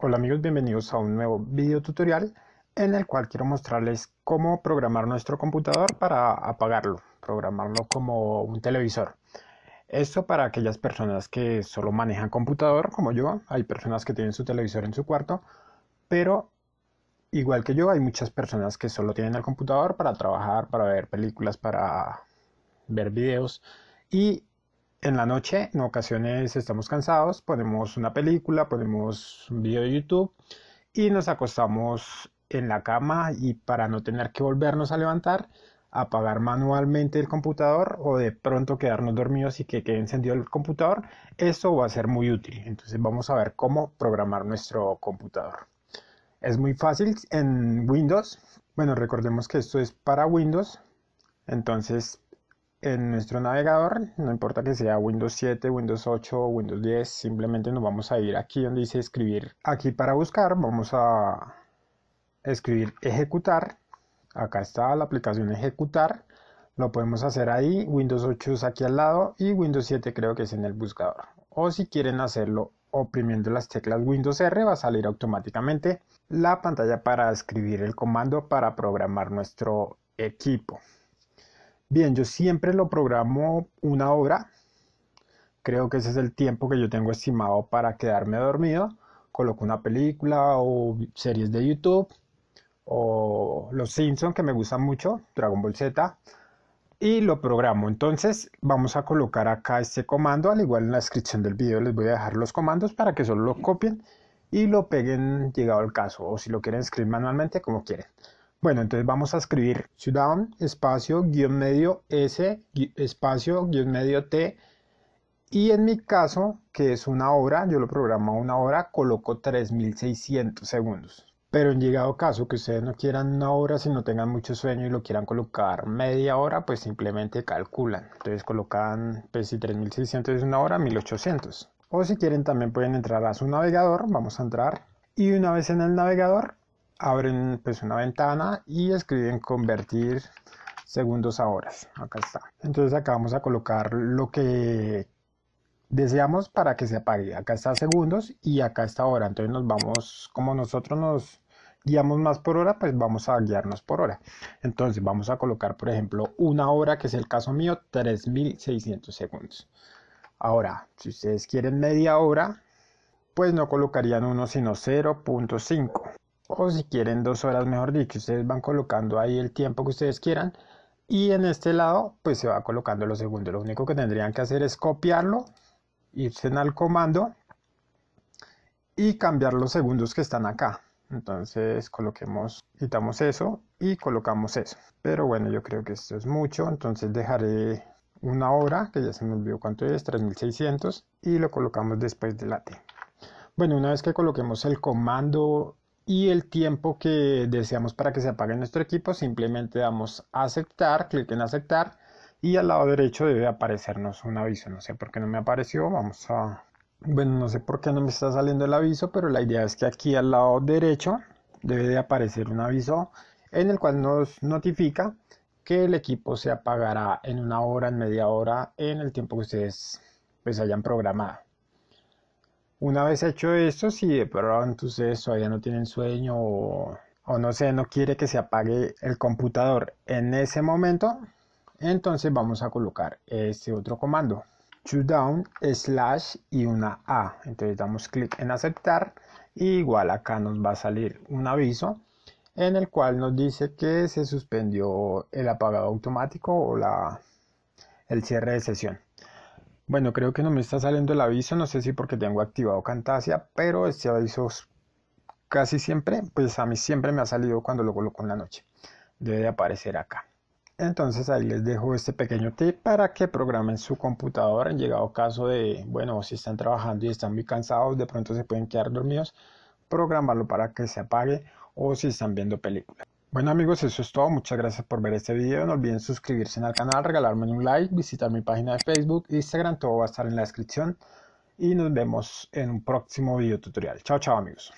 Hola amigos, bienvenidos a un nuevo video tutorial en el cual quiero mostrarles cómo programar nuestro computador para apagarlo, programarlo como un televisor. Esto para aquellas personas que solo manejan computador, como yo, hay personas que tienen su televisor en su cuarto, pero igual que yo hay muchas personas que solo tienen el computador para trabajar, para ver películas, para ver videos y en la noche, en ocasiones estamos cansados, ponemos una película, ponemos un video de YouTube y nos acostamos en la cama y para no tener que volvernos a levantar, apagar manualmente el computador o de pronto quedarnos dormidos y que quede encendido el computador, eso va a ser muy útil. Entonces vamos a ver cómo programar nuestro computador. Es muy fácil en Windows. Bueno, recordemos que esto es para Windows. Entonces en nuestro navegador, no importa que sea Windows 7, Windows 8 o Windows 10, simplemente nos vamos a ir aquí donde dice escribir. Aquí para buscar vamos a escribir ejecutar. Acá está la aplicación ejecutar. Lo podemos hacer ahí. Windows 8 es aquí al lado y Windows 7 creo que es en el buscador. O si quieren hacerlo oprimiendo las teclas Windows R va a salir automáticamente la pantalla para escribir el comando para programar nuestro equipo. Bien, yo siempre lo programo una hora. Creo que ese es el tiempo que yo tengo estimado para quedarme dormido. Coloco una película o series de YouTube o Los Simpsons que me gustan mucho, Dragon Ball Z, y lo programo. Entonces vamos a colocar acá este comando, al igual en la descripción del video les voy a dejar los comandos para que solo lo copien y lo peguen llegado al caso, o si lo quieren escribir manualmente como quieren. Bueno, entonces vamos a escribir ciudad, espacio, guión medio S, espacio, guión medio T. Y en mi caso, que es una hora, yo lo programo a una hora, coloco 3600 segundos. Pero en llegado caso que ustedes no quieran una hora, si no tengan mucho sueño y lo quieran colocar media hora, pues simplemente calculan. Entonces colocan, pues si 3600 es una hora, 1800. O si quieren también pueden entrar a su navegador, vamos a entrar. Y una vez en el navegador, abren pues una ventana y escriben convertir segundos a horas. Acá está. Entonces acá vamos a colocar lo que deseamos para que se apague. Acá está segundos y acá está hora. Entonces nos vamos, como nosotros nos guiamos más por hora, pues vamos a guiarnos por hora. Entonces vamos a colocar, por ejemplo, una hora, que es el caso mío, 3600 segundos. Ahora, si ustedes quieren media hora, pues no colocarían uno sino 0.5 o si quieren dos horas mejor dicho ustedes van colocando ahí el tiempo que ustedes quieran y en este lado pues se va colocando los segundos lo único que tendrían que hacer es copiarlo irse al comando y cambiar los segundos que están acá entonces coloquemos quitamos eso y colocamos eso pero bueno yo creo que esto es mucho entonces dejaré una hora que ya se me olvidó cuánto es 3600 y lo colocamos después de la T bueno una vez que coloquemos el comando y el tiempo que deseamos para que se apague nuestro equipo simplemente damos a aceptar, clic en aceptar y al lado derecho debe aparecernos un aviso, no sé por qué no me apareció, vamos a bueno, no sé por qué no me está saliendo el aviso, pero la idea es que aquí al lado derecho debe de aparecer un aviso en el cual nos notifica que el equipo se apagará en una hora, en media hora, en el tiempo que ustedes pues hayan programado. Una vez hecho esto, si de pronto ustedes todavía no tienen sueño o, no sé, no quiere que se apague el computador en ese momento, entonces vamos a colocar este otro comando down slash y una a entonces damos clic en aceptar y igual acá nos va a salir un aviso en el cual nos dice que se suspendió el apagado automático o la el cierre de sesión bueno, creo que no me está saliendo el aviso, no sé si porque tengo activado Cantasia, pero este aviso casi siempre, pues a mí siempre me ha salido cuando lo coloco en la noche. Debe de aparecer acá. Entonces ahí les dejo este pequeño tip para que programen su computadora en llegado caso de, bueno, si están trabajando y están muy cansados, de pronto se pueden quedar dormidos, programarlo para que se apague o si están viendo películas. Bueno amigos, eso es todo. Muchas gracias por ver este video. No olviden suscribirse al canal, regalarme un like, visitar mi página de Facebook, Instagram, todo va a estar en la descripción. Y nos vemos en un próximo video tutorial. Chao, chao amigos.